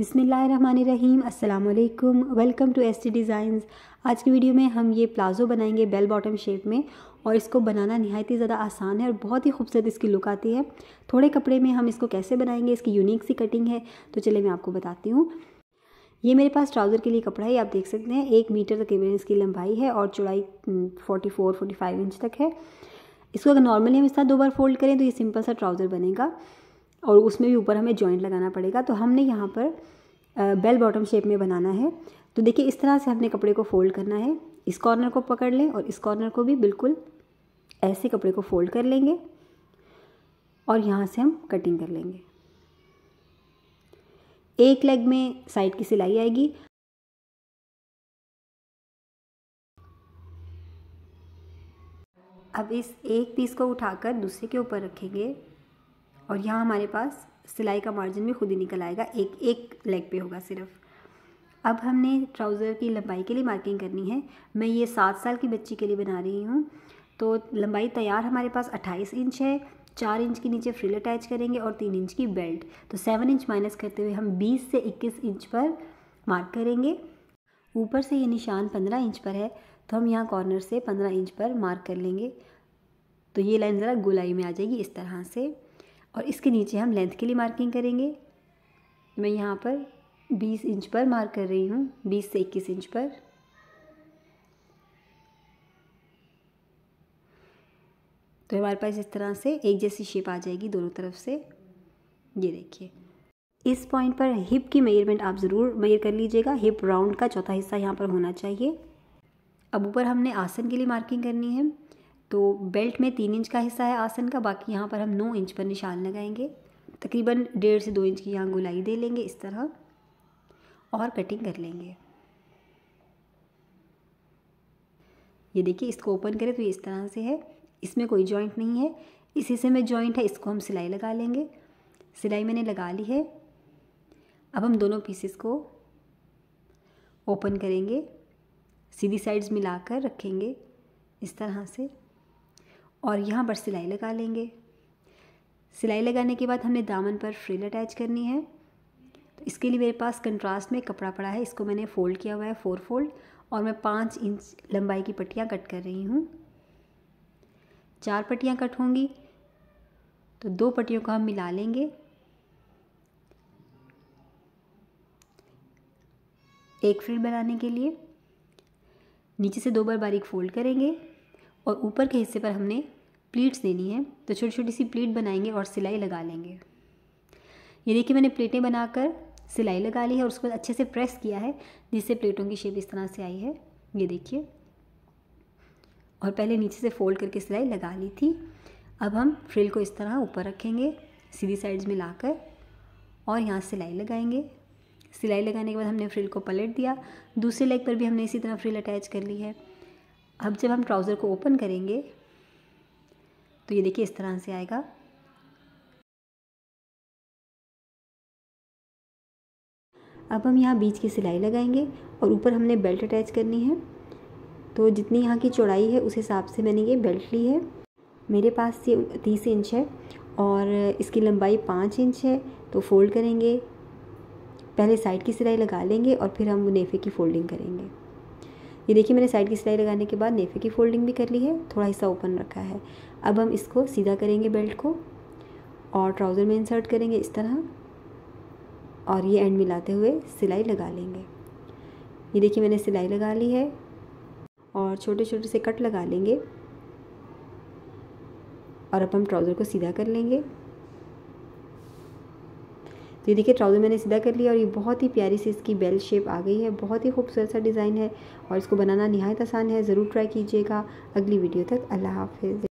बिसमीम् अल्लाम welcome to S T designs आज की वीडियो में हम ये प्लाज़ो बनाएंगे बेल बॉटम शेप में और इसको बनाना नहायत ही ज़्यादा आसान है और बहुत ही खूबसूरत इसकी लुक आती है थोड़े कपड़े में हम इसको कैसे बनाएंगे इसकी यूनिक सी कटिंग है तो चले मैं आपको बताती हूँ ये मेरे पास ट्राउज़र के लिए कपड़ा है आप देख सकते हैं एक मीटर तकरीबन इसकी लंबाई है और चौड़ाई forty four forty five inch तक है इसको अगर नॉर्मली हम इस तरह दो बार फोल्ड करें तो ये सिंपल सा ट्राउज़र बनेगा और उसमें भी ऊपर हमें जॉइंट लगाना पड़ेगा तो हमने यहाँ पर बेल बॉटम शेप में बनाना है तो देखिए इस तरह से हमने कपड़े को फोल्ड करना है इस कॉर्नर को पकड़ लें और इस कॉर्नर को भी बिल्कुल ऐसे कपड़े को फोल्ड कर लेंगे और यहाँ से हम कटिंग कर लेंगे एक लेग में साइड की सिलाई आएगी अब इस एक पीस को उठाकर दूसरे के ऊपर रखेंगे और यहाँ हमारे पास सिलाई का मार्जिन भी खुद ही निकल आएगा एक एक लेग पे होगा सिर्फ अब हमने ट्राउज़र की लंबाई के लिए मार्किंग करनी है मैं ये सात साल की बच्ची के लिए बना रही हूँ तो लंबाई तैयार हमारे पास अट्ठाईस इंच है चार इंच के नीचे फ्रिल अटैच करेंगे और तीन इंच की बेल्ट तो सेवन इंच माइनस करते हुए हम बीस से इक्कीस इंच पर मार्क करेंगे ऊपर से ये निशान पंद्रह इंच पर है तो हम यहाँ कॉर्नर से पंद्रह इंच पर मार्क कर लेंगे तो ये लाइन ज़रा गुलाई में आ जाएगी इस तरह से और इसके नीचे हम लेंथ के लिए मार्किंग करेंगे मैं यहाँ पर 20 इंच पर मार्क कर रही हूँ 20 से 21 इंच पर तो हमारे पास इस तरह से एक जैसी शेप आ जाएगी दोनों तरफ से ये देखिए इस पॉइंट पर हिप की मेजरमेंट आप ज़रूर मेयर कर लीजिएगा हिप राउंड का चौथा हिस्सा यहाँ पर होना चाहिए अब ऊपर हमने आसन के लिए मार्किंग करनी है तो बेल्ट में तीन इंच का हिस्सा है आसन का बाकी यहाँ पर हम नौ इंच पर निशान लगाएंगे तकरीबन डेढ़ से दो इंच की यहाँ गुलाई दे लेंगे इस तरह और कटिंग कर लेंगे ये देखिए इसको ओपन करें तो ये इस तरह से है इसमें कोई जॉइंट नहीं है इस हिस्से में जॉइंट है इसको हम सिलाई लगा लेंगे सिलाई मैंने लगा ली है अब हम दोनों पीसेस को ओपन करेंगे सीधी साइड्स मिलाकर रखेंगे इस तरह से और यहाँ पर सिलाई लगा लेंगे सिलाई लगाने के बाद हमने दामन पर फ्रिल अटैच करनी है तो इसके लिए मेरे पास कंट्रास्ट में कपड़ा पड़ा है इसको मैंने फ़ोल्ड किया हुआ है फोर फोल्ड और मैं पाँच इंच लंबाई की पट्टियाँ कट कर रही हूँ चार पट्टियाँ कट होंगी तो दो पट्टियों को हम मिला लेंगे एक फ्रिल बनाने के लिए नीचे से दो बार बारीक फोल्ड करेंगे और ऊपर के हिस्से पर हमने प्लीट्स देनी है तो छोटी छोटी सी प्लीट बनाएंगे और सिलाई लगा लेंगे ये देखिए मैंने प्लेटें बनाकर सिलाई लगा ली है और उसको अच्छे से प्रेस किया है जिससे प्लेटों की शेप इस तरह से आई है ये देखिए और पहले नीचे से फोल्ड करके सिलाई लगा ली थी अब हम फ्रिल को इस तरह ऊपर रखेंगे सीधी साइड्स में लाकर और यहाँ सिलाई लगाएंगे सिलाई लगाने के बाद हमने फ्रिल को पलट दिया दूसरे लेग पर भी हमने इसी तरह फ्रिल अटैच कर ली है अब जब हम ट्राउज़र को ओपन करेंगे तो ये देखिए इस तरह से आएगा अब हम यहाँ बीच की सिलाई लगाएंगे और ऊपर हमने बेल्ट अटैच करनी है तो जितनी यहाँ की चौड़ाई है उस हिसाब से मैंने ये बेल्ट ली है मेरे पास ये तीस इंच है और इसकी लंबाई पाँच इंच है तो फोल्ड करेंगे पहले साइड की सिलाई लगा लेंगे और फिर हम नेफे की फोल्डिंग करेंगे ये देखिए मैंने साइड की सिलाई लगाने के बाद नेफे की फोल्डिंग भी कर ली है थोड़ा हिस्सा ओपन रखा है अब हम इसको सीधा करेंगे बेल्ट को और ट्राउज़र में इंसर्ट करेंगे इस तरह और ये एंड मिलाते हुए सिलाई लगा लेंगे ये देखिए मैंने सिलाई लगा ली है और छोटे छोटे से कट लगा लेंगे और अब हम ट्राउज़र को सीधा कर लेंगे तो ये देखिए ट्राउज़र मैंने सीधा कर लिया और ये बहुत ही प्यारी सी इसकी बेल शेप आ गई है बहुत ही खूबसूरत सा डिज़ाइन है और इसको बनाना नहायत आसान है ज़रूर ट्राई कीजिएगा अगली वीडियो तक अल्लाह हाफिज़